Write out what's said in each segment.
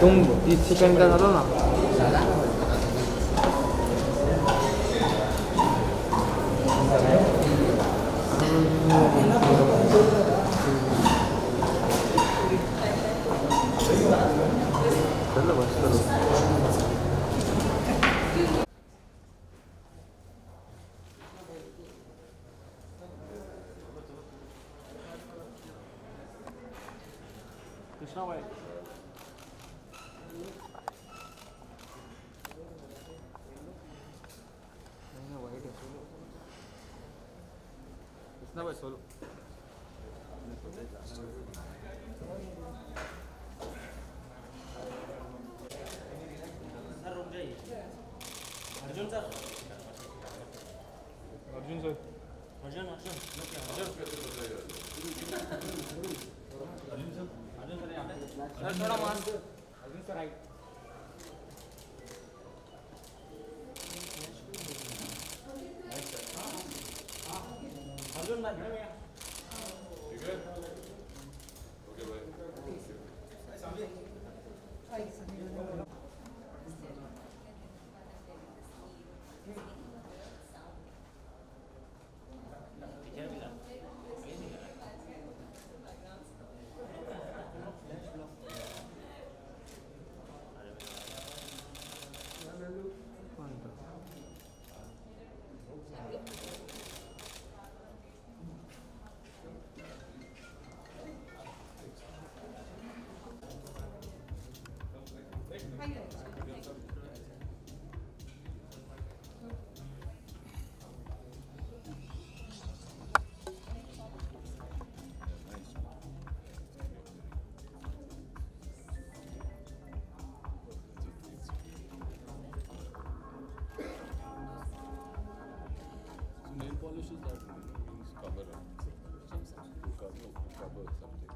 동부 이 치킨 가 하잖아. 네. 论了，明白没 polishes that means cover up. Some, some. To cover, cover something.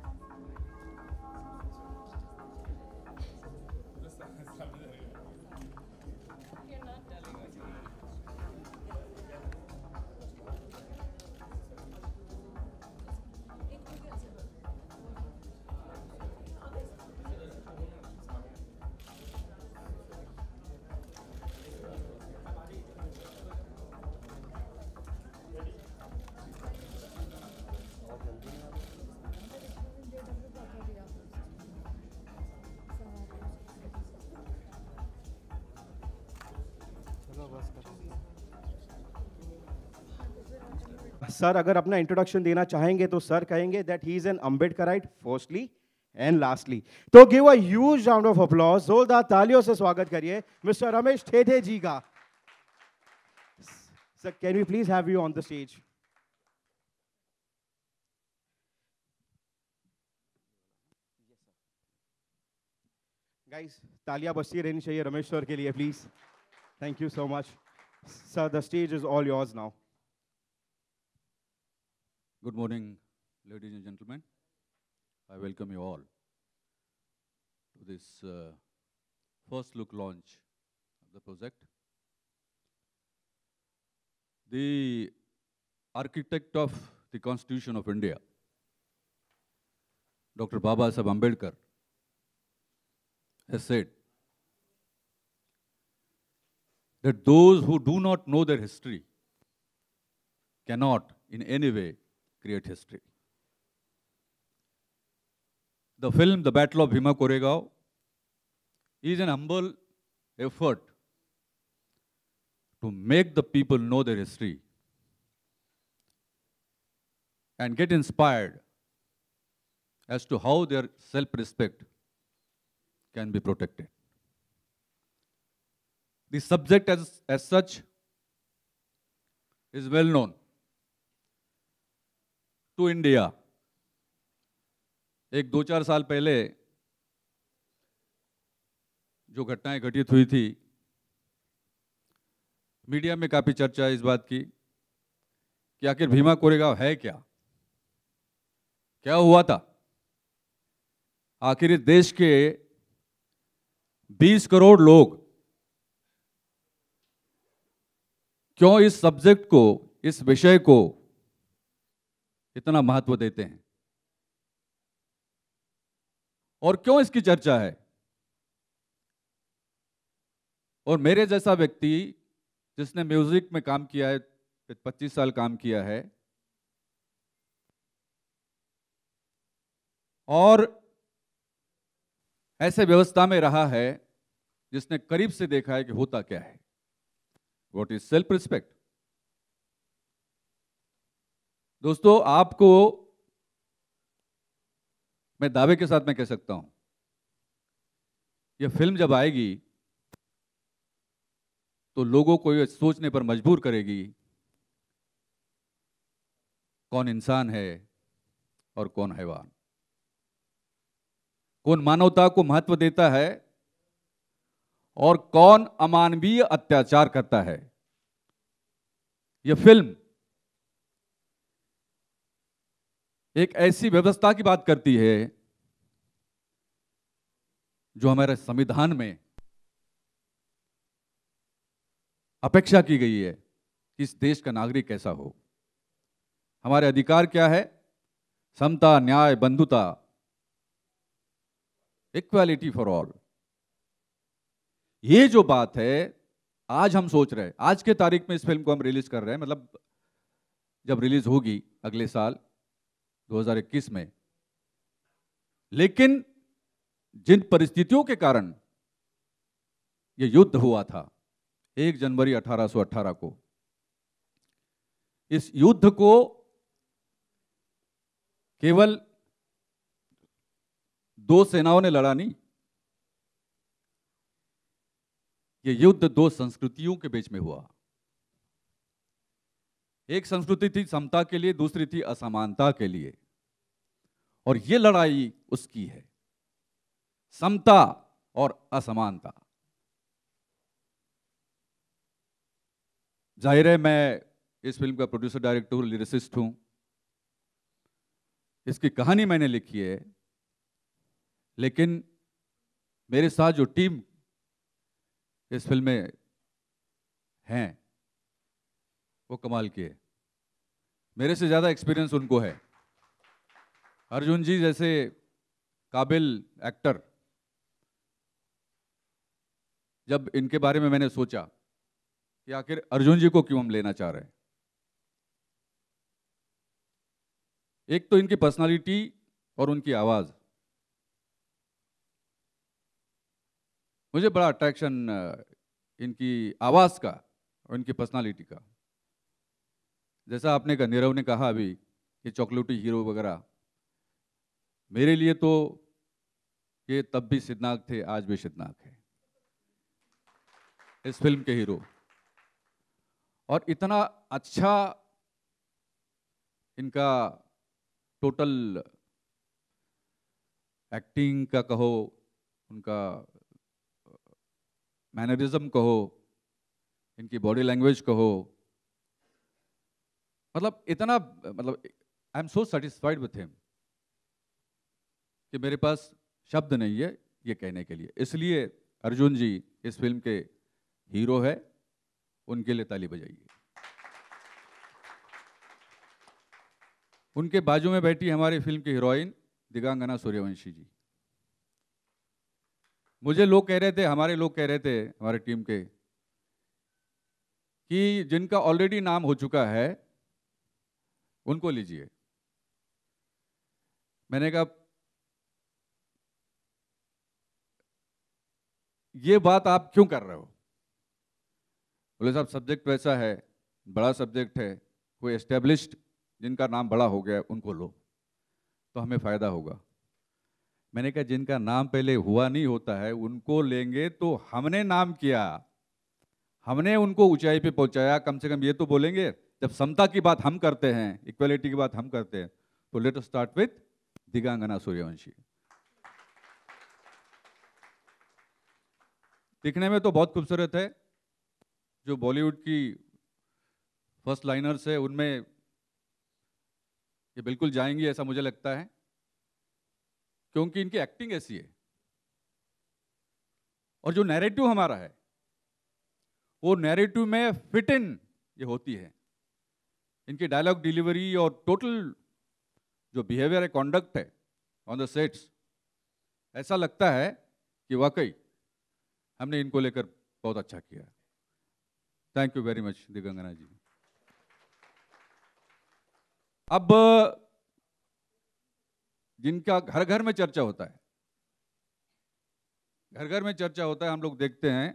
Sir अगर अपना introduction देना चाहेंगे तो सर कहेंगे that he is an Ambedkarite firstly and lastly तो give a huge round of applause जोरदार तालियों से स्वागत करिए मिस्टर रमेश ठेठे जी का sir can you please have you on the stage guys तालियां बजती रहनी चाहिए रमेश सर के लिए please thank you so much sir the stage is all yours now Good morning, ladies and gentlemen. I welcome you all to this uh, first look launch of the project. The architect of the Constitution of India, Dr. Baba Sahib Ambedkar, has said that those who do not know their history cannot in any way create history. The film, The Battle of Bhima Koregaon, is an humble effort to make the people know their history and get inspired as to how their self-respect can be protected. The subject as, as such is well known. To India एक दो चार साल पहले जो घटनाएं घटित हुई थी मीडिया में काफ़ी चर्चा इस बात की कि आखिर भीमा कोरेगांव है क्या क्या हुआ था आखिर देश के 20 करोड़ लोग क्यों इस सब्जेक्ट को इस विषय को इतना महत्व देते हैं और क्यों इसकी चर्चा है और मेरे जैसा व्यक्ति जिसने म्यूजिक में काम किया है पच्चीस साल काम किया है और ऐसे व्यवस्था में रहा है जिसने करीब से देखा है कि होता क्या है वॉट इज सेल्फ रिस्पेक्ट दोस्तों आपको मैं दावे के साथ मैं कह सकता हूं यह फिल्म जब आएगी तो लोगों को यह सोचने पर मजबूर करेगी कौन इंसान है और कौन हैवान कौन मानवता को महत्व देता है और कौन अमानवीय अत्याचार करता है यह फिल्म एक ऐसी व्यवस्था की बात करती है जो हमारे संविधान में अपेक्षा की गई है कि इस देश का नागरिक कैसा हो हमारे अधिकार क्या है समता न्याय बंधुता इक्वालिटी फॉर ऑल ये जो बात है आज हम सोच रहे हैं आज के तारीख में इस फिल्म को हम रिलीज कर रहे हैं मतलब जब रिलीज होगी अगले साल 2021 में लेकिन जिन परिस्थितियों के कारण यह युद्ध हुआ था 1 जनवरी 1818 को इस युद्ध को केवल दो सेनाओं ने लड़ा नहीं ये युद्ध दो संस्कृतियों के बीच में हुआ एक संस्कृति थी समता के लिए दूसरी थी असमानता के लिए और ये लड़ाई उसकी है समता और असमानता जाहिर है मैं इस फिल्म का प्रोड्यूसर डायरेक्टर लिरिसिस्ट हूं इसकी कहानी मैंने लिखी है लेकिन मेरे साथ जो टीम इस फिल्म में हैं वो कमाल की है मेरे से ज़्यादा एक्सपीरियंस उनको है अर्जुन जी जैसे काबिल एक्टर जब इनके बारे में मैंने सोचा कि आखिर अर्जुन जी को क्यों हम लेना चाह रहे हैं एक तो इनकी पर्सनालिटी और उनकी आवाज़ मुझे बड़ा अट्रैक्शन इनकी आवाज़ का और इनकी पर्सनालिटी का जैसा आपने कहा नीरव ने कहा अभी कि चॉकलेटी हीरो वगैरह मेरे लिए तो ये तब भी सिद्धनाथ थे आज भी सिद्धनाक है इस फिल्म के हीरो और इतना अच्छा इनका टोटल एक्टिंग का कहो उनका मैनरिज्म कहो इनकी बॉडी लैंग्वेज कहो मतलब इतना मतलब I am so satisfied with him कि मेरे पास शब्द नहीं है ये कहने के लिए इसलिए अर्जुन जी इस फिल्म के हीरो है उनके लिए ताली बजाइए उनके बाजू में बैठी हमारी फिल्म की हीरोइन दिगांगना सूर्यवंशी जी मुझे लोग कह रहे थे हमारे लोग कह रहे थे हमारे टीम के कि जिनका ऑलरेडी नाम हो चुका है उनको लीजिए मैंने कहा ये बात आप क्यों कर रहे हो बोले साहब सब्जेक्ट वैसा तो है बड़ा सब्जेक्ट है कोई एस्टेब्लिश्ड जिनका नाम बड़ा हो गया उनको लो तो हमें फ़ायदा होगा मैंने कहा जिनका नाम पहले हुआ नहीं होता है उनको लेंगे तो हमने नाम किया हमने उनको ऊंचाई पे पहुंचाया कम से कम ये तो बोलेंगे जब समता की बात हम करते हैं इक्वलिटी की बात हम करते हैं तो let start with Digangana Suryavanshi दिखने में तो बहुत खूबसूरत है जो बॉलीवुड की फर्स्ट लाइनर्स है उनमें ये बिल्कुल जाएंगी ऐसा मुझे लगता है क्योंकि इनकी एक्टिंग ऐसी है और जो नैरेटिव हमारा है वो नैरेटिव में फिट इन ये होती है इनकी डायलॉग डिलीवरी और टोटल जो बिहेवियर है कॉन्डक्ट है ऑन द सेट्स ऐसा लगता है कि वाकई हमने इनको लेकर बहुत अच्छा किया thank you very much Digangana ji अब जिनका घर घर में चर्चा होता है घर घर में चर्चा होता है हम लोग देखते हैं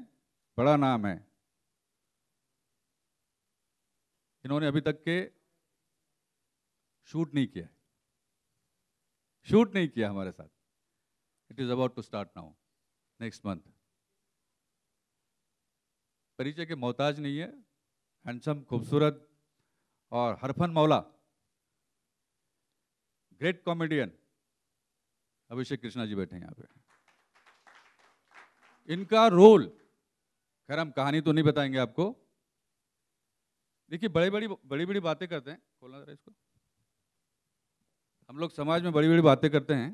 बड़ा नाम है इन्होंने अभी तक के शूट नहीं किया शूट नहीं किया हमारे साथ it is about to start now next month परिचय के मोहताज नहीं है हैंडसम खूबसूरत और हरफन मौला ग्रेट कॉमेडियन अभिषेक कृष्णा जी बैठे हैं यहाँ पे इनका रोल खैर हम कहानी तो नहीं बताएंगे आपको देखिए बड़ी बड़ी बड़ी बड़ी बातें करते हैं खोलना जरा इसको हम लोग समाज में बड़ी बड़ी बातें करते हैं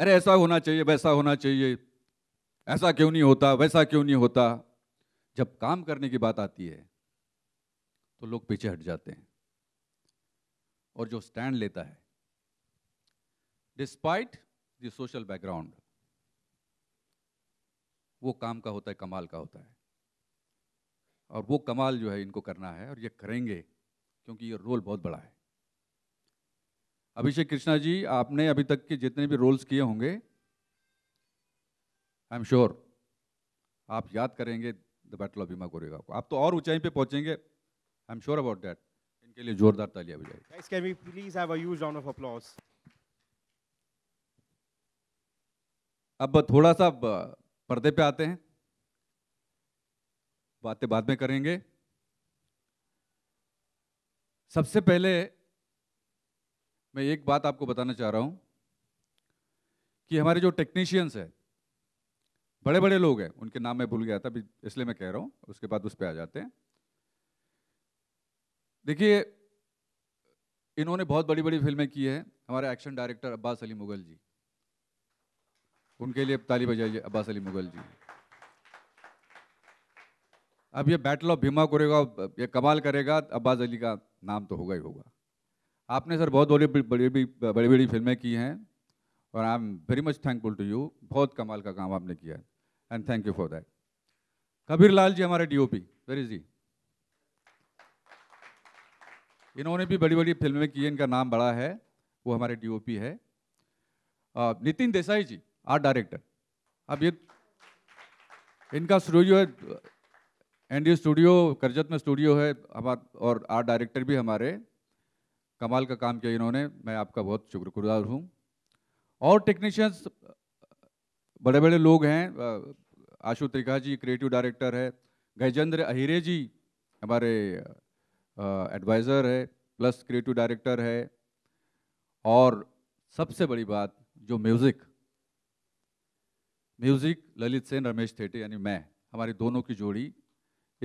अरे ऐसा होना चाहिए वैसा होना चाहिए ऐसा क्यों नहीं होता वैसा क्यों नहीं होता जब काम करने की बात आती है तो लोग पीछे हट जाते हैं और जो स्टैंड लेता है डिस्पाइट द सोशल बैकग्राउंड वो काम का होता है कमाल का होता है और वो कमाल जो है इनको करना है और ये करेंगे क्योंकि ये रोल बहुत बड़ा है अभिषेक कृष्णा जी आपने अभी तक के जितने भी रोल्स किए होंगे आई एम श्योर आप याद करेंगे the battle of Bhima Koregaon को आप तो और ऊंचाई पे पहुंचेंगे I am sure about that इनके लिए जोरदार तालियां बजाइए guys can we please have a huge round of applause अब थोड़ा सा पर्दे पे आते हैं बातें बाद में करेंगे सबसे पहले मैं एक बात आपको बताना चाह रहा हूँ कि हमारे जो टेक्नीशियंस हैं बड़े बड़े लोग हैं उनके नाम मैं भूल गया था इसलिए मैं कह रहा हूँ उसके बाद उस पर आ जाते हैं देखिए इन्होंने बहुत बड़ी बड़ी फिल्में की है हमारे एक्शन डायरेक्टर अब्बास अली मुगल जी उनके लिए ताली बजाइए अब्बास अली मुगल जी अब ये बैटल ऑफ भीमा करेगा ये कमाल करेगा अब्बास अली का नाम तो होगा ही होगा आपने सर बहुत बड़ी बड़ी बड़ी बड़ी फिल्में की हैं और I am very much thankful to you बहुत कमाल का काम आपने किया है and thank you for that Kabir Lal ji हमारे डी ओ पी वेरी जी इन्होंने भी बड़ी बड़ी फिल्में की इनका नाम बड़ा है वो हमारे डीओपी है नितिन देसाई जी आर्ट डायरेक्टर अब ये इनका स्टूडियो है एनडीए स्टूडियो करजत में स्टूडियो है हमारा और आर्ट डायरेक्टर भी हमारे कमाल का काम किया इन्होंने मैं आपका बहुत शुक्रगुजार हूँ और टेक्नीशियंस बड़े बड़े लोग हैं आशु त्रिखा जी क्रिएटिव डायरेक्टर है गजेंद्र अहिरे जी हमारे एडवाइज़र है प्लस क्रिएटिव डायरेक्टर है और सबसे बड़ी बात जो म्यूज़िक म्यूज़िक ललित सेन रमेश थेटे यानी मैं हमारी दोनों की जोड़ी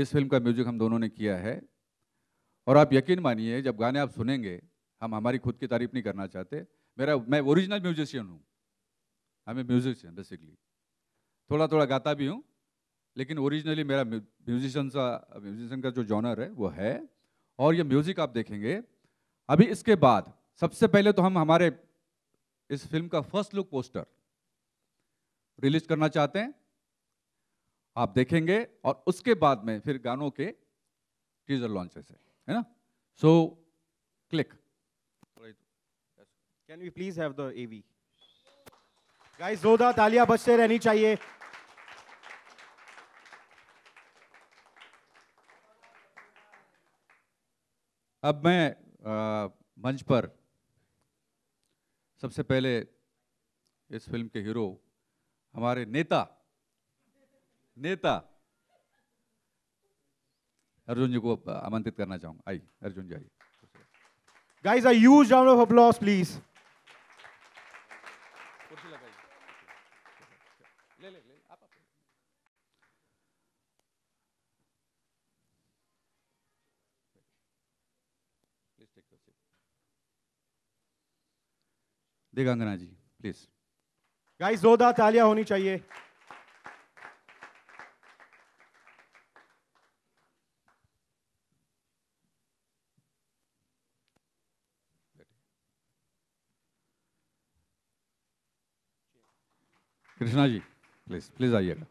इस फिल्म का म्यूज़िक हम दोनों ने किया है और आप यकीन मानिए जब गाने आप सुनेंगे हम हमारी खुद की तारीफ नहीं करना चाहते मेरा मैं ओरिजिनल म्यूजिशियन हूँ आई एम म्यूजिशियन बेसिकली थोड़ा थोड़ा गाता भी हूँ लेकिन ओरिजिनली मेरा म्यूजिशियन सा म्यूजिशियन का जो जॉनर है वो है और ये म्यूज़िक आप देखेंगे अभी इसके बाद सबसे पहले तो हम हमारे इस फिल्म का फर्स्ट लुक पोस्टर रिलीज करना चाहते हैं आप देखेंगे और उसके बाद में फिर गानों के टीजर लॉन्चेस है है ना so click can you please have the AV guys जोरदार तालियां बजते रहनी चाहिए अब मैं मंच पर सबसे पहले इस फिल्म के हीरो हमारे नेता नेता अर्जुन जी को आमंत्रित करना चाहूंगा आइए अर्जुन जी आइए guys a huge round of applause please Digangana ji please guys जोरदार तालियां होनी चाहिए Krishna ji, please, please आइएगा.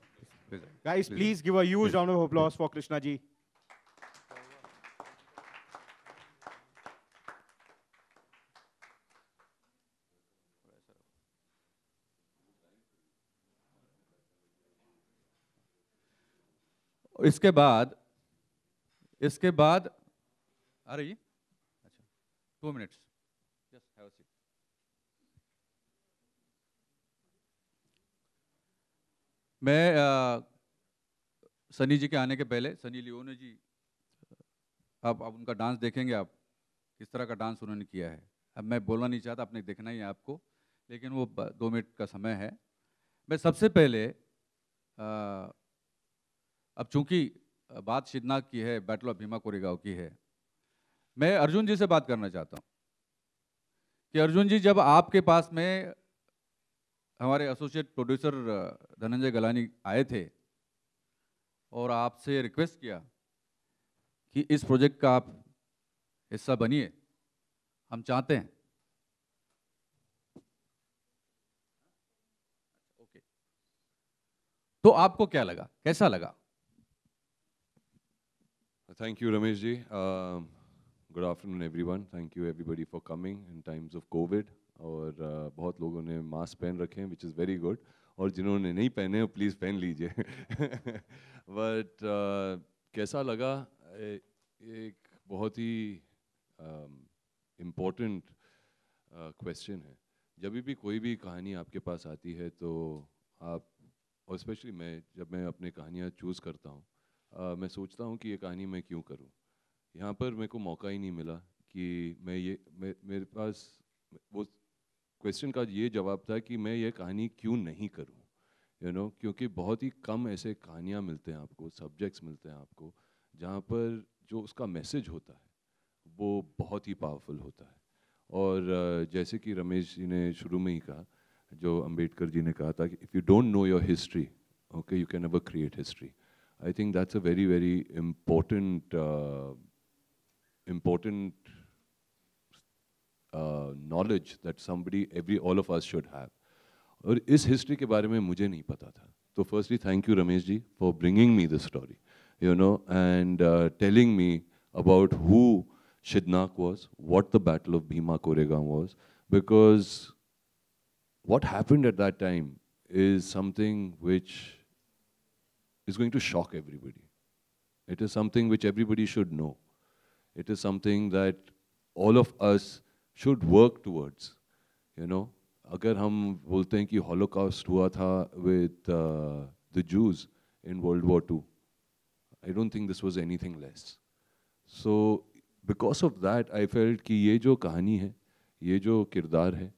Guys, please, please give a huge please. round of applause for Krishna ji. इसके बाद इसके बाद अरे अच्छा टू मिनट्स मैं सनी जी के आने के पहले सनी लियोने जी आप आप उनका डांस देखेंगे आप किस तरह का डांस उन्होंने किया है अब मैं बोलना नहीं चाहता आपने देखना ही है आपको लेकिन वो दो मिनट का समय है मैं सबसे पहले आ, अब चूंकि बात शिदनाग की है बैटल ऑफ भीमा कोरेगांव की है मैं अर्जुन जी से बात करना चाहता हूँ कि अर्जुन जी जब आपके पास में हमारे एसोसिएट प्रोड्यूसर धनंजय गलानी आए थे और आपसे रिक्वेस्ट किया कि इस प्रोजेक्ट का आप हिस्सा बनिए हम चाहते हैं ओके तो आपको क्या लगा कैसा लगा thank you Ramesh ji good afternoon everyone thank you everybody for coming in times of Covid और बहुत लोगों ने मास्क पहन रखे हैं विच इज़ वेरी गुड और जिन्होंने नहीं पहने हो प्लीज़ पहन लीजिए बट uh, कैसा लगा ए, एक बहुत ही इम्पोर्टेंट uh, क्वेश्चन है जब भी कोई भी कहानी आपके पास आती है तो आप और स्पेशली मैं जब मैं अपने कहानियाँ चूज़ करता हूँ uh, मैं सोचता हूँ कि ये कहानी मैं क्यों करूँ यहाँ पर मेरे को मौका ही नहीं मिला कि मैं ये मे, मेरे पास वो क्वेश्चन का ये जवाब था कि मैं ये कहानी क्यों नहीं करूँ यू नो क्योंकि बहुत ही कम ऐसे कहानियाँ मिलते हैं आपको सब्जेक्ट्स मिलते हैं आपको जहाँ पर जो उसका मैसेज होता है वो बहुत ही पावरफुल होता है और जैसे कि रमेश जी ने शुरू में ही कहा जो अंबेडकर जी ने कहा था कि if you don't know your history okay you can never create history I think that's a very very important important Uh, knowledge that somebody, every, all of us should have. और इस हिस्ट्री के बारे में मुझे नहीं पता था तो firstly thank you Ramesh ji for bringing me the story you know and telling me about who Shidnak was, what the Battle of Bhima Koregaon was, because what happened at that time is something which is going to shock everybody. It is something which everybody should know. It is something that all of us should work towards you know अगर हम बोलते हैं कि Holocaust हुआ था with the Jews in World War two I don't think this was anything less so because of that I felt कि ये जो कहानी है ये जो किरदार है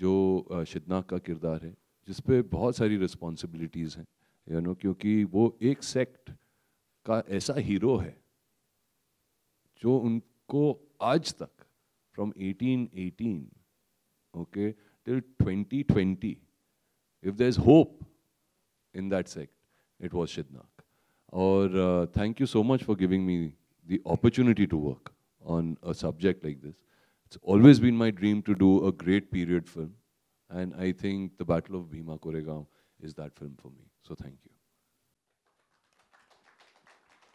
जो शिदना uh, का किरदार है जिस पे बहुत सारी रिस्पॉन्सिबिलिटीज़ हैं यू you नो know, क्योंकि वो एक सेक्ट का ऐसा हीरो है जो उनको आज तक from 1818, okay, till 2020, if there's hope in that sect, it was Shidnak. Or uh, thank you so much for giving me the opportunity to work on a subject like this. It's always been my dream to do a great period film, and I think The Battle of Bhima Koregaon is that film for me. So thank you.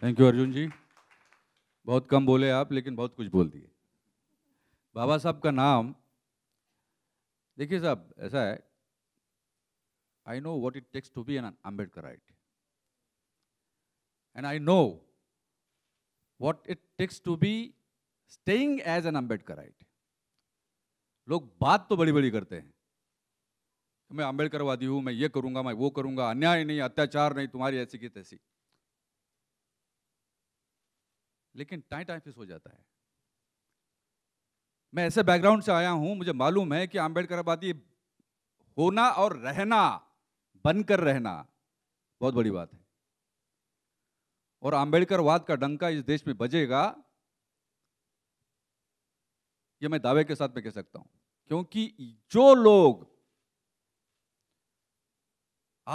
Thank you, Arjunji. बहुत कम बोले आप लेकिन बहुत कुछ बोल दिए बाबा साहब का नाम देखिए साहब ऐसा है I know what it takes to be an Ambedkarite and I know what it takes to be staying as an Ambedkarite लोग बात तो बड़ी बड़ी करते हैं मैं अम्बेडकरवादी हूं मैं ये करूंगा मैं वो करूंगा अन्याय नहीं अत्याचार नहीं तुम्हारी ऐसी की तैसी लेकिन टाइम टाइम फिस हो जाता है मैं ऐसे बैकग्राउंड से आया हूं मुझे मालूम है कि आम्बेडकर आबादी होना और रहना बनकर रहना बहुत बड़ी बात है और वाद का डंका इस देश में बजेगा ये मैं दावे के साथ में कह सकता हूं क्योंकि जो लोग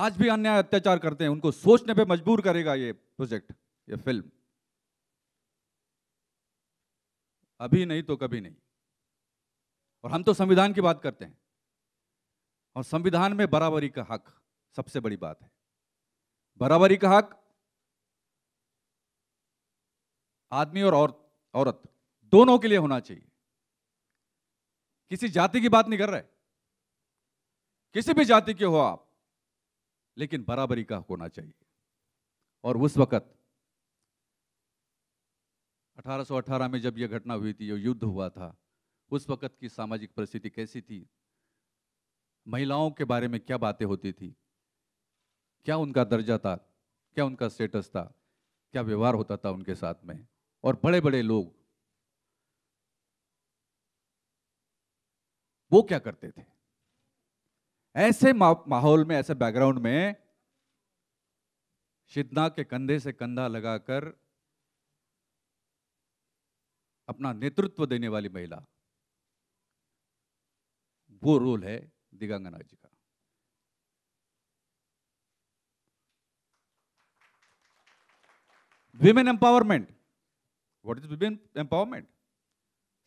आज भी अन्याय अत्याचार करते हैं उनको सोचने पे मजबूर करेगा ये प्रोजेक्ट ये फिल्म अभी नहीं तो कभी नहीं और हम तो संविधान की बात करते हैं और संविधान में बराबरी का हक सबसे बड़ी बात है बराबरी का हक आदमी और औरत औरत दोनों के लिए होना चाहिए किसी जाति की बात नहीं कर रहे किसी भी जाति के हो आप लेकिन बराबरी का हक होना चाहिए और उस वक्त 1818 में जब यह घटना हुई थी युद्ध हुआ था उस वक़्त की सामाजिक परिस्थिति कैसी थी महिलाओं के बारे में क्या बातें होती थी क्या उनका दर्जा था क्या उनका स्टेटस था क्या व्यवहार होता था उनके साथ में और बड़े बड़े लोग वो क्या करते थे ऐसे मा, माहौल में ऐसे बैकग्राउंड में शिदना के कंधे से कंधा लगाकर अपना नेतृत्व देने वाली महिला वो रोल है दिगंगना जी का women empowerment what is women empowerment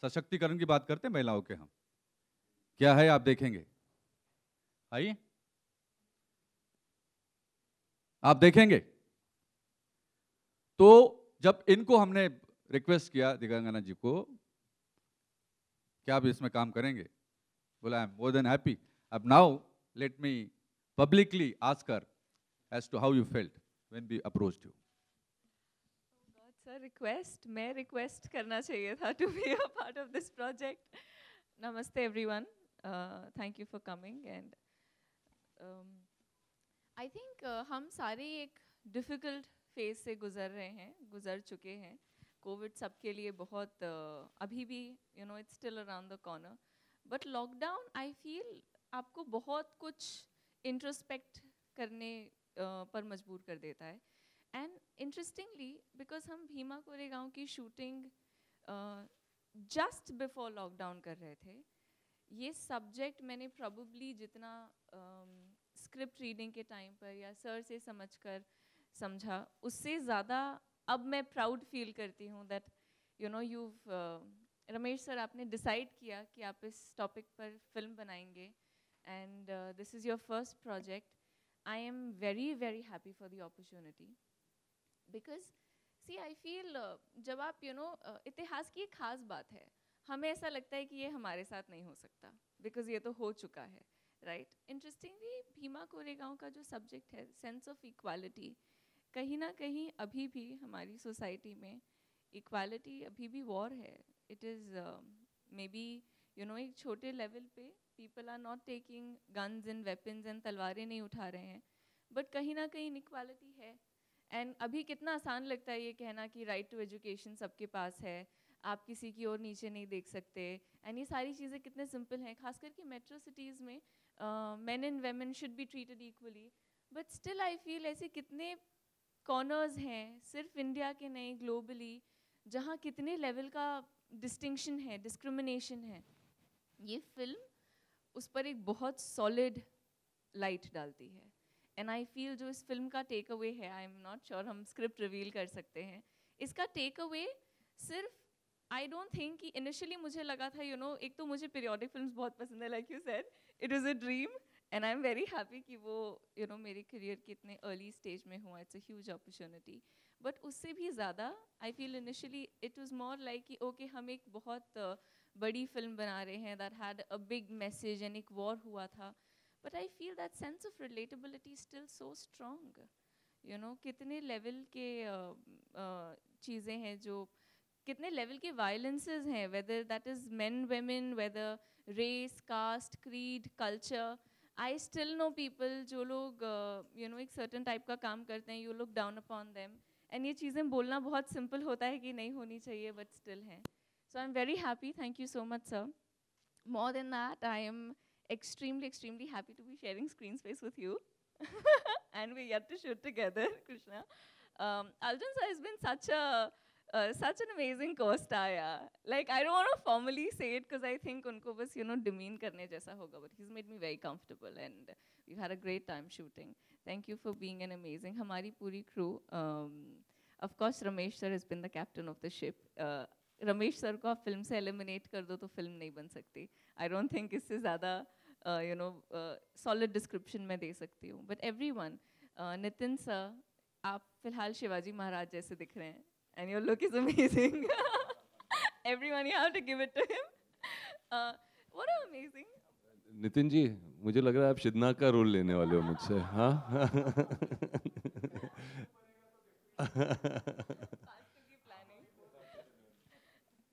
सशक्तिकरण की बात करते हैं महिलाओं के हम क्या है आप देखेंगे आइए आप देखेंगे तो जब इनको हमने रिक्वेस्ट किया दिगंगना जी को क्या आप इसमें काम करेंगे Well, I'm more than happy. Up now, let me publicly ask her as to how you felt when we approached you. सर रिक्वेस्ट मैं रिक्वेस्ट करना चाहिए था to be a part of this project नमस्ते everyone thank you for coming and I think हम सारे एक difficult phase से गुज़र रहे हैं गुज़र चुके हैं कोविड सबके लिए बहुत uh, अभी भी you know it's still around the corner but lockdown I feel आपको बहुत कुछ इंट्रोस्पेक्ट करने पर मजबूर कर देता है एंड इंटरेस्टिंगली बिकॉज हम भीमा कोरे की शूटिंग जस्ट बिफोर लॉकडाउन कर रहे थे ये सब्जेक्ट मैंने प्रोबली जितना स्क्रिप्ट um, रीडिंग के टाइम पर या सर से समझकर समझा उससे ज़्यादा अब मैं प्राउड फील करती हूँ that you know you Ramesh sir आपने डिसाइड किया कि आप इस टॉपिक पर फिल्म बनाएंगे and this is your first project I am very very happy for the opportunity because see I feel जब आप you you know know, uh, इतिहास की एक ख़ास बात है हमें ऐसा लगता है कि ये हमारे साथ नहीं हो सकता बिकॉज ये तो हो चुका है राइट इंटरेस्टिंगली भीमा कोरेगांव का जो सब्जेक्ट है सेंस ऑफ इक्वालिटी कहीं ना कहीं अभी भी हमारी सोसाइटी में इक्वालिटी अभी भी वॉर है it is maybe you know एक छोटे लेवल पे people are not taking guns and weapons and तलवारें नहीं उठा रहे हैं बट कहीं ना कहीं इनक्वालिटी है एंड अभी कितना आसान लगता है ये कहना कि राइट टू एजुकेशन सबके पास है आप किसी की ओर नीचे नहीं देख सकते एंड ये सारी चीज़ें कितने सिंपल हैं खास करके मेट्रो सिटीज़ में man and women should be treated equally but still I feel ऐसे कितने कॉर्नर्स हैं सिर्फ इंडिया के नहीं ग्लोबली जहाँ कितने लेवल का डिस्टिंक्शन है डिस्क्रिमिनेशन है ये फिल्म उस पर एक बहुत सॉलिड लाइट डालती है एंड आई फील जो इस फिल्म का टेक अवे है आई एम नॉट श्योर हम स्क्रिप्ट रिवील कर सकते हैं इसका टेक अवे सिर्फ आई डोंट थिंक कि इनिशियली मुझे लगा था यू you नो know, एक तो मुझे पीरियोडिक फिल्म बहुत पसंद है like you said it is a dream and I am very happy कि वो यू you नो know, मेरे करियर के इतने अर्ली स्टेज में हुआ it's a huge opportunity but उससे भी ज़्यादा I feel initially it was more like कि ओके हम एक बहुत बड़ी फिल्म बना रहे हैं that had a big message and एक वॉर हुआ था but I feel that sense of relatability still so strong you know कितने लेवल के चीज़ें हैं जो कितने लेवल के वायलेंसेज हैं whether that is man women whether race caste creed culture I still know people जो लोग यू नो एक सर्टन टाइप का काम करते हैं you look down upon them and ये चीज़ें बोलना बहुत सिंपल होता है कि नहीं होनी चाहिए बट स्टिल हैं so I am very happy thank you so much sir more than that I am extremely extremely happy to be sharing screen space with you and we get shoot together Krishna Arjun sir is been such such an amazing costar आया like I don't want formally say it because I think उनको बस you know demean करने जैसा होगा but he made me very comfortable and we had a great time shooting thank you for being an amazing हमारी पूरी crew Um, of course, Ramesh sir the been the captain of Ramesh sir uh, को आप film से eliminate कर दो तो film नहीं बन सकती आई डोंट थिंक इससे ज़्यादा यू नो सॉलिड डिस्क्रिप्शन मैं दे सकती हूँ but everyone Nitin sir आप फिलहाल शिवाजी महाराज जैसे दिख रहे हैं and your look is amazing everyone you have to give it to him वो अमेजिंग नितिन जी मुझे लग रहा है आप शिदना का रोल लेने वाले हो मुझसे हाँ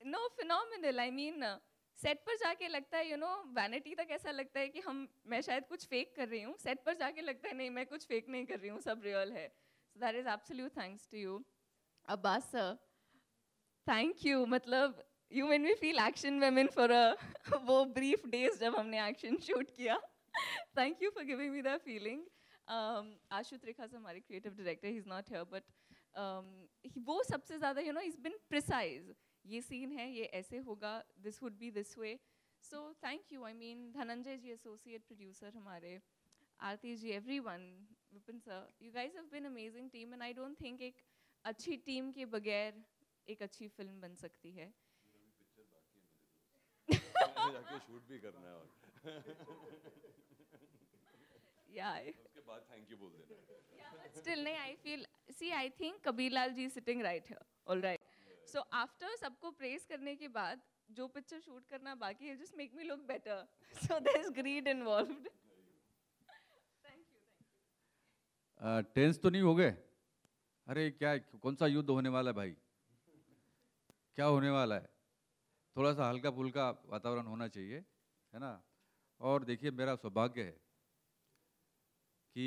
no phenomenal I mean set पर जाके लगता है यू नो वैनिटी तक ऐसा लगता है कि हम मैं शायद कुछ फेक कर रही हूँ सेट पर जाके लगता है नहीं मैं कुछ फेक नहीं कर रही हूँ सब रियल है so that is absolute thanks to you Abbas sir thank you मतलब you made me feel action women for a वो ब्रीफ डेज जब हमने एक्शन शूट किया thank you for giving me the feeling Trikha Rekha हमारे creative director is not here but वो सबसे ज़्यादा you know is been precise ये सीन है ये ऐसे होगा this would be this way so thank you I mean Dhananjay ji associate producer हमारे Aarti ji everyone Vipin sir you guys have been amazing team and I don't think एक अच्छी team के बगैर एक अच्छी फिल्म बन सकती है जाके शूट भी करना है या उसके बाद थैंक यू बोल देना स्टिल नहीं I feel see I think she sitting right here alright so after सबको करने के बाद जो पिक्चर शूट करना बाकी है just make me look better so there is greed involved tense तो नहीं हो गए अरे क्या कौन सा युद्ध होने वाला है भाई क्या होने वाला है थोड़ा सा हल्का फुल्का वातावरण होना चाहिए है ना और देखिए मेरा सौभाग्य है कि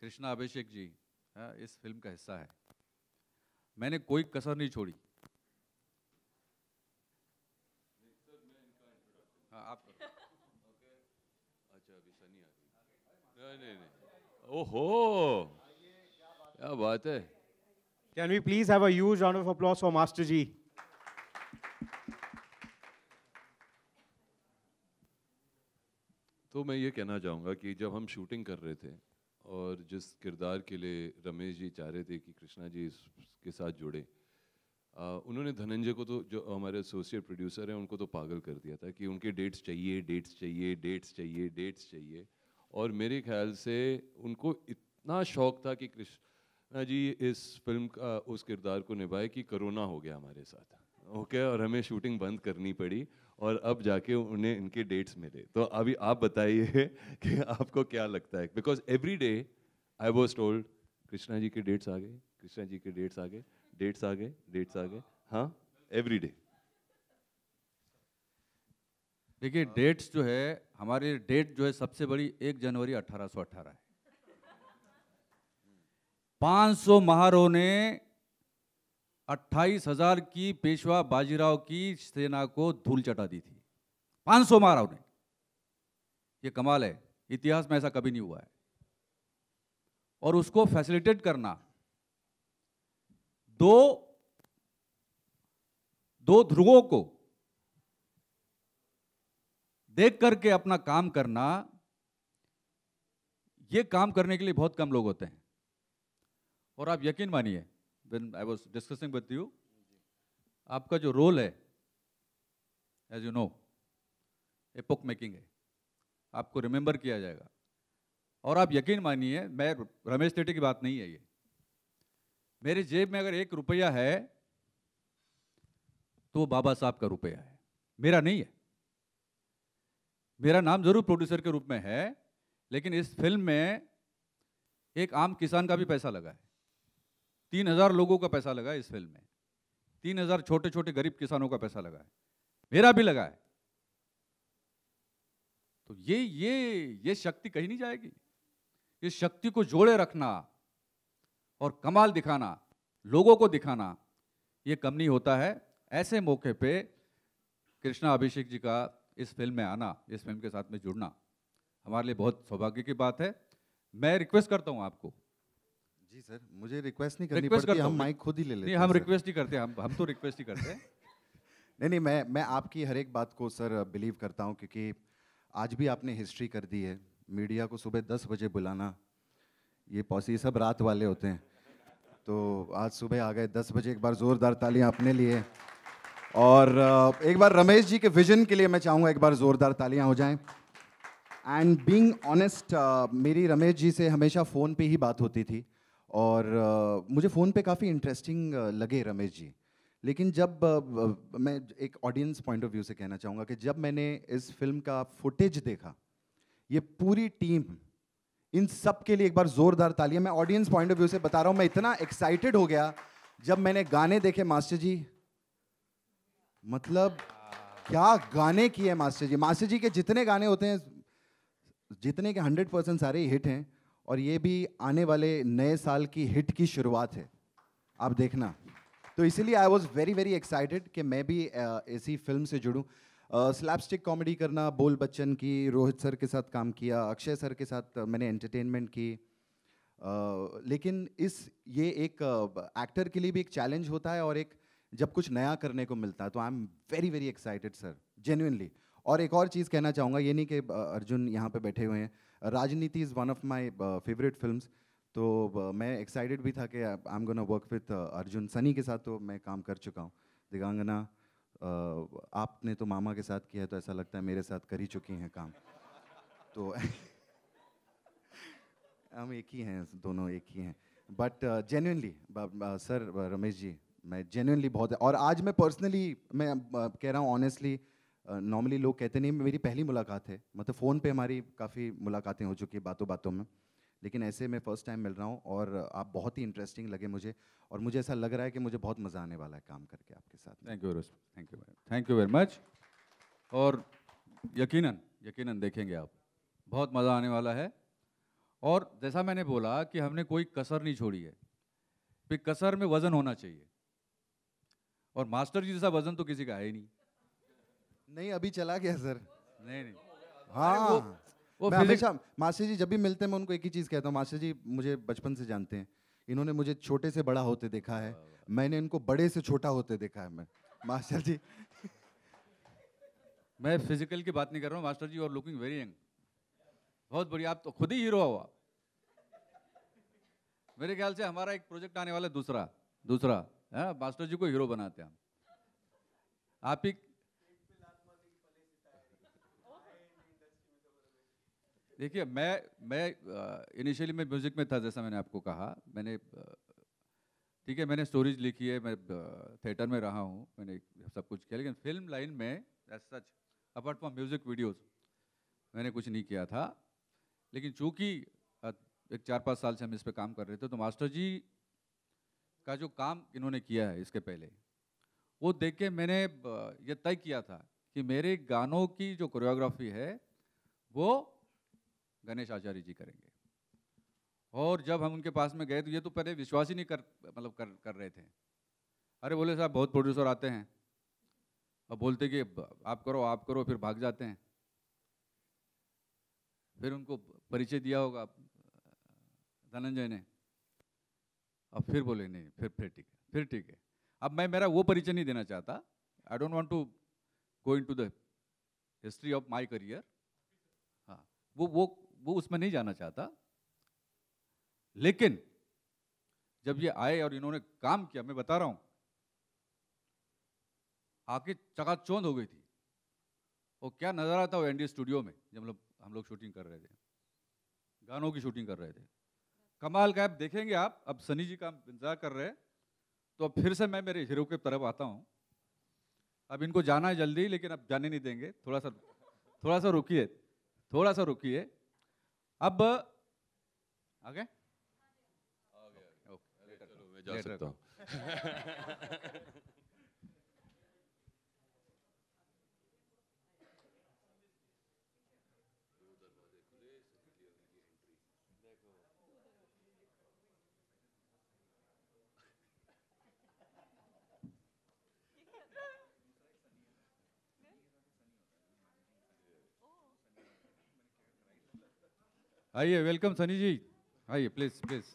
कृष्णा अभिषेक जी आ, इस फिल्म का हिस्सा है मैंने कोई कसर नहीं छोड़ी हाँ, आप अच्छा अभी सनी आ गई नहीं नहीं ओहो क्या बात है can we please have a huge round of applause for master ji तो मैं ये कहना चाहूँगा कि जब हम शूटिंग कर रहे थे और जिस किरदार के लिए रमेश जी चाह रहे थे कि कृष्णा जी इसके साथ जुड़े आ, उन्होंने धनंजय को तो जो हमारे एसोसिएट प्रोड्यूसर हैं उनको तो पागल कर दिया था कि उनके डेट्स चाहिए डेट्स चाहिए डेट्स चाहिए डेट्स चाहिए और मेरे ख्याल से उनको इतना शौक था कि कृष्णा जी इस फिल्म का उस किरदार को निभाए कि कोरोना हो गया हमारे साथ ओके okay, और हमें शूटिंग बंद करनी पड़ी और अब जाके उन्हें इनके डेट्स मिले तो अभी आप बताइए कि आपको क्या लगता है because every day I was told Krishna ji के डेट्स आ गए कृष्णा जी के डेट्स आ गए डेट्स आ गए डेट्स आ गए हाँ एवरी डे देखिए डेट्स जो है हमारे डेट जो है सबसे बड़ी एक जनवरी अठारह सौ अठारह है सौ महारों ने अट्ठाईस हजार की पेशवा बाजीराव की सेना को धूल चटा दी थी 500 मारा उन्हें ये कमाल है इतिहास में ऐसा कभी नहीं हुआ है और उसको फैसिलिटेट करना दो दो ध्रुवों को देख करके अपना काम करना यह काम करने के लिए बहुत कम लोग होते हैं और आप यकीन मानिए when I was discussing with you, आपका जो रोल है एज यू नो ए पुक मेकिंग है आपको रिमेंबर किया जाएगा और आप यकीन मानिए मैं रमेश तेटी की बात नहीं है ये मेरे जेब में अगर एक रुपया है तो वो बाबा साहब का रुपया है मेरा नहीं है मेरा नाम जरूर प्रोड्यूसर के रूप में है लेकिन इस फिल्म में एक आम किसान का भी पैसा लगा है तीन हजार लोगों का पैसा लगा है इस फिल्म में तीन हजार छोटे छोटे गरीब किसानों का पैसा लगा है मेरा भी लगा है तो ये ये ये शक्ति कहीं नहीं जाएगी इस शक्ति को जोड़े रखना और कमाल दिखाना लोगों को दिखाना ये कम नहीं होता है ऐसे मौके पे कृष्णा अभिषेक जी का इस फिल्म में आना इस फिल्म के साथ में जुड़ना हमारे लिए बहुत सौभाग्य की बात है मैं रिक्वेस्ट करता हूँ आपको जी सर मुझे रिक्वेस्ट नहीं करनी पड़ती हम माइक खुद ही ले लेते हैं हम रिक्वेस्ट ही करते हम हम तो रिक्वेस्ट ही करते हैं नहीं नहीं मैं मैं आपकी हर एक बात को सर बिलीव करता हूं क्योंकि आज भी आपने हिस्ट्री कर दी है मीडिया को सुबह दस बजे बुलाना ये पॉसी सब रात वाले होते हैं तो आज सुबह आ गए दस बजे एक बार ज़ोरदार तालियां अपने लिए और एक बार रमेश जी के विजन के लिए मैं चाहूँगा एक बार ज़ोरदार तालियां हो जाएं एंड बीइंग ऑनेस्ट मेरी रमेश जी से हमेशा फ़ोन पे ही बात होती थी और uh, मुझे फ़ोन पे काफ़ी इंटरेस्टिंग लगे रमेश जी लेकिन जब uh, मैं एक ऑडियंस पॉइंट ऑफ व्यू से कहना चाहूँगा कि जब मैंने इस फिल्म का फुटेज देखा ये पूरी टीम इन सब के लिए एक बार ज़ोरदार तालियां मैं ऑडियंस पॉइंट ऑफ व्यू से बता रहा हूँ मैं इतना एक्साइटेड हो गया जब मैंने गाने देखे मास्टर जी मतलब क्या गाने किए मास्टर जी मास्टर जी के जितने गाने होते हैं जितने के हंड्रेड परसेंट सारे हिट हैं और ये भी आने वाले नए साल की हिट की शुरुआत है आप देखना तो इसीलिए I was very very excited कि मैं भी इसी फिल्म से जुड़ूँ स्लैपस्टिक कॉमेडी करना बोल बच्चन की रोहित सर के साथ काम किया अक्षय सर के साथ मैंने एंटरटेनमेंट की आ, लेकिन इस ये एक एक्टर के लिए भी एक चैलेंज होता है और एक जब कुछ नया करने को मिलता है तो I am very very excited sir genuinely और एक और चीज़ कहना चाहूँगा ये नहीं कि अर्जुन यहाँ पर बैठे हुए हैं Raajneeti is one of my favourite film तो uh, मैं एक्साइटेड भी था कि I am gonna work with Arjun Sunny के साथ तो मैं काम कर चुका हूँ दिगांगना uh, आपने तो मामा के साथ किया है तो ऐसा लगता है मेरे साथ कर ही चुकी हैं काम तो हम एक ही हैं दोनों एक ही हैं but genuinely sir Ramesh ji मैं जेन्यनली बहुत और आज मैं पर्सनली मैं uh, कह रहा हूँ ऑनेस्टली नॉर्मली लोग कहते नहीं मेरी पहली मुलाकात है मतलब फ़ोन पे हमारी काफ़ी मुलाकातें हो चुकी है बातों बातों में लेकिन ऐसे मैं फ़र्स्ट टाइम मिल रहा हूँ और आप बहुत ही इंटरेस्टिंग लगे मुझे और मुझे ऐसा लग रहा है कि मुझे बहुत मज़ा आने वाला है काम करके आपके साथ thank you thank you thank you very much और यकीन यकीन देखेंगे आप बहुत मज़ा आने वाला है और जैसा मैंने बोला कि हमने कोई कसर नहीं छोड़ी है कि कसर में वज़न होना चाहिए और मास्टर जी जैसा वज़न तो किसी का है ही नहीं नहीं अभी चला गया सर नहीं नहीं हाँ वो, वो मैं हमेशा मास्टर जी जब भी मिलते हैं मैं उनको एक ही चीज़ कहता हूँ मास्टर जी मुझे बचपन से जानते हैं इन्होंने मुझे छोटे से बड़ा होते देखा है मैंने इनको बड़े से छोटा होते देखा है मैं मास्टर जी मैं फिजिकल की बात नहीं कर रहा हूँ मास्टर जी और लुकिंग वेरी यंग बहुत बढ़िया आप तो खुद ही हीरो हुआ मेरे ख्याल से हमारा एक प्रोजेक्ट आने वाला है दूसरा दूसरा है हाँ, मास्टर जी को हीरो बनाते हैं हम आप ही देखिए मैं मैं इनिशियली मैं म्यूज़िक में था जैसा मैंने आपको कहा मैंने ठीक है मैंने स्टोरीज लिखी है मैं थिएटर में रहा हूँ मैंने सब कुछ किया लेकिन फिल्म लाइन में as such apart from music videos मैंने कुछ नहीं किया था लेकिन चूँकि एक चार पाँच साल से हम इस पर काम कर रहे थे तो मास्टर जी का जो काम इन्होंने किया है इसके पहले वो देख के मैंने ये तय किया था कि मेरे गानों की जो कोरियोग्राफी है वो गणेश आचार्य जी करेंगे और जब हम उनके पास में गए तो ये तो पहले विश्वास ही नहीं कर मतलब कर कर रहे थे अरे बोले साहब बहुत प्रोड्यूसर आते हैं और बोलते कि आप करो आप करो फिर भाग जाते हैं फिर उनको परिचय दिया होगा धनंजय ने अब फिर बोले नहीं फिर फिर ठीक है फिर ठीक है अब मैं मेरा वो परिचय नहीं देना चाहता I don't want to go into the history of my career हाँ वो वो वो उसमें नहीं जाना चाहता लेकिन जब ये आए और इन्होंने काम किया मैं बता रहा हूं आके चकाचौंध हो गई थी और क्या नज़ारा था वो एनडी स्टूडियो में जब लोग हम लोग शूटिंग कर रहे थे गानों की शूटिंग कर रहे थे कमाल का आप देखेंगे आप अब सनी जी का इंतजार कर रहे हैं तो अब फिर से मैं मेरे हीरो की तरफ आता हूँ अब इनको जाना है जल्दी लेकिन अब जाने नहीं देंगे थोड़ा सा थोड़ा सा रुकिए थोड़ा सा रुकिए अब आगे ओके ओके जा सकता हूँ आइए वेलकम सनी जी आइए please please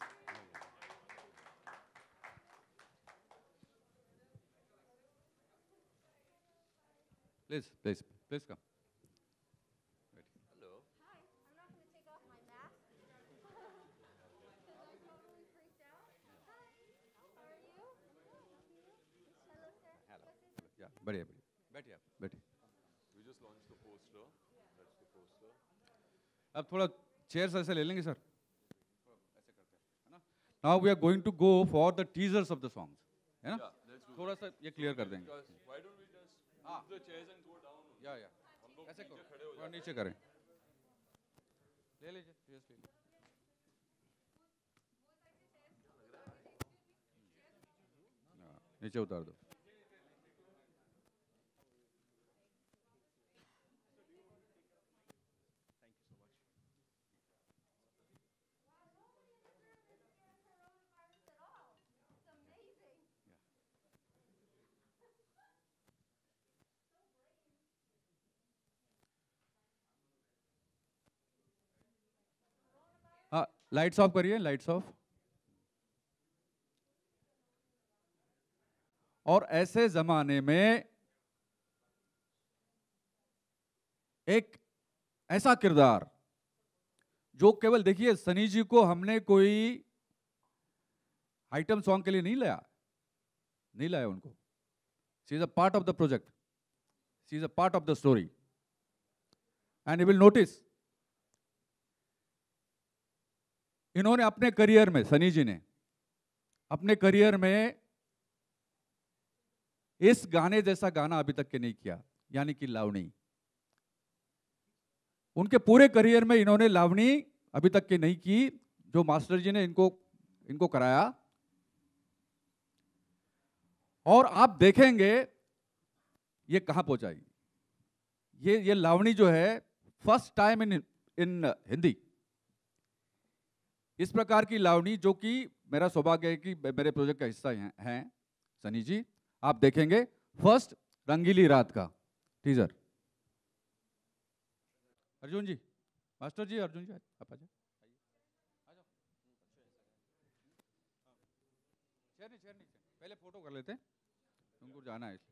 please please please come बढ़िया बढ़िया बैठिए बैठिए अब थोड़ा चेयर्स ऐसे ले लेंगे सर ऐसे करते हैं ना now we are going to go for the teasers of the songs है ना थोड़ा सा ये क्लियर कर देंगे या हाँ. ऐसे करो नीचे करें ले लीजिए चेयर्स ले लीजिए हाँ, नीचे उतार दो लाइट्स ऑफ करिए लाइट्स ऑफ और ऐसे जमाने में एक ऐसा किरदार जो केवल देखिए सनी जी को हमने कोई आइटम सॉन्ग के लिए नहीं लाया नहीं लाया उनको she is a part of the project she is a part of the story and you will notice इन्होंने अपने करियर में सनी जी ने अपने करियर में इस गाने जैसा गाना अभी तक के नहीं किया यानी कि लावणी उनके पूरे करियर में इन्होंने लावणी अभी तक के नहीं की जो मास्टर जी ने इनको इनको कराया और आप देखेंगे ये कहां पहुंचाई ये ये लावणी जो है first time in in Hindi इस प्रकार की लावणी जो कि मेरा सौभाग्य है कि मेरे प्रोजेक्ट का हिस्सा है, सनी जी आप देखेंगे फर्स्ट रंगीली रात का टीजर अर्जुन जी मास्टर जी अर्जुन जी आप आ जाए पहले फोटो कर लेते हैं उनको जाना है